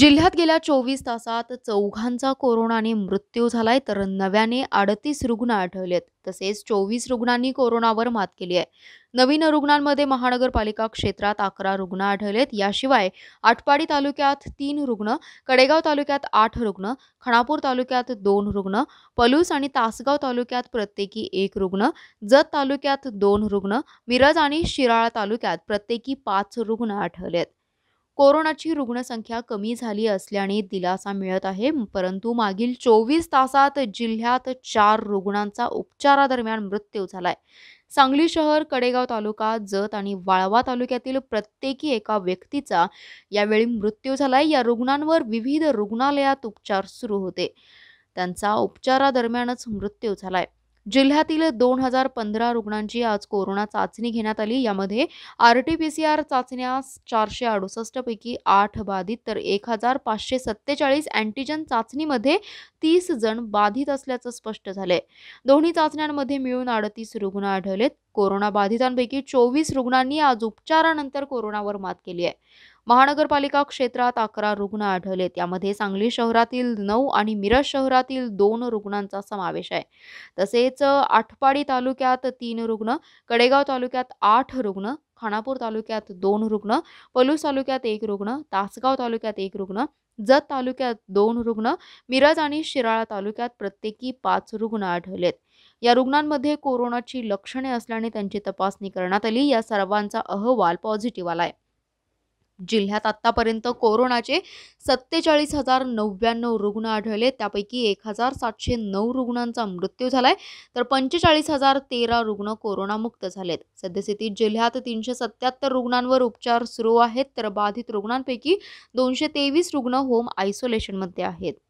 जिल्ह्यात गेल्या चोवीस तासात चौघांचा कोरोनाने मृत्यू झालाय तर नव्याने अडतीस रुग्ण आढळलेत तसेच चोवीस रुग्णांनी कोरोनावर मात केली आहे नवीन रुग्णांमध्ये महानगरपालिका क्षेत्रात अकरा रुग्ण आढळलेत याशिवाय आटपाडी तालुक्यात तीन रुग्ण कडेगाव तालुक्यात आठ रुग्ण खणापूर तालुक्यात दोन रुग्ण पलूस आणि तासगाव तालुक्यात प्रत्येकी एक रुग्ण जत तालुक्यात दोन रुग्ण मिरज आणि शिराळा तालुक्यात प्रत्येकी पाच रुग्ण आढळलेत कोरोनाची रुग्णसंख्या कमी झाली असल्याने दिलासा मिळत आहे परंतु मागील चोवीस तासात जिल्ह्यात चार रुग्णांचा उपचारादरम्यान मृत्यू झालाय सांगली शहर कडेगाव तालुका जत आणि वाळवा तालुक्यातील प्रत्येकी एका व्यक्तीचा यावेळी मृत्यू झालाय या रुग्णांवर विविध रुग्णालयात उपचार सुरू होते त्यांचा उपचारादरम्यानच मृत्यू झालाय जिल्ह्यातील दोन हजार पंधरा रुग्णांची आज कोरोना चाचणी घेण्यात आली यामध्ये R T P C R चाचण्या चारशे अडुसष्ट पैकी आठ बाधित तर एक हजार पाचशे सत्तेचाळीस अँटीजन चाचणीमध्ये तीस जण बाधित असल्याचं स्पष्ट झालंय दोन्ही चाचण्यांमध्ये मिळून अडतीस रुग्ण आढळलेत कोरोना बाधितांपैकी चोवीस रुग्णांनी आज उपचारानंतर कोरोनावर मात केली आहे महानगरपालिका क्षेत्रात अकरा रुग्ण आढळलेत यामध्ये सांगली शहरातील नऊ आणि मिरज शहरातील दोन रुग्णांचा समावेश आहे तसेच आठपाडी तालुक्यात तीन रुग्ण कडेगाव तालुक्यात आठ रुग्ण खानापूर तालुक्यात दोन रुग्ण पलूस तालुक्यात एक रुग्ण तासगाव तालुक्यात एक रुग्ण जत तालुक्यात दोन रुग्ण मिरज आणि शिराळा तालुक्यात प्रत्येकी पाच रुग्ण आढळलेत या रुग्णांमध्ये कोरोनाची लक्षणे असल्याने त्यांची तपासणी करण्यात आली या सर्वांचा अहवाल पॉझिटिव्ह आला आहे जिल्ह्यात आतापर्यंत कोरोनाचे सत्तेचाळीस हजार नव्याण्णव रुग्ण आढळले त्यापैकी एक हजार सातशे नऊ रुग्णांचा मृत्यू झालाय तर पंचेचाळीस हजार तेरा रुग्ण कोरोनामुक्त झालेत सद्यस्थितीत जिल्ह्यात तीनशे सत्याहत्तर रुग्णांवर उपचार सुरू आहेत तर बाधित रुग्णांपैकी दोनशे तेवीस रुग्ण होम आयसोलेशनमध्ये आहेत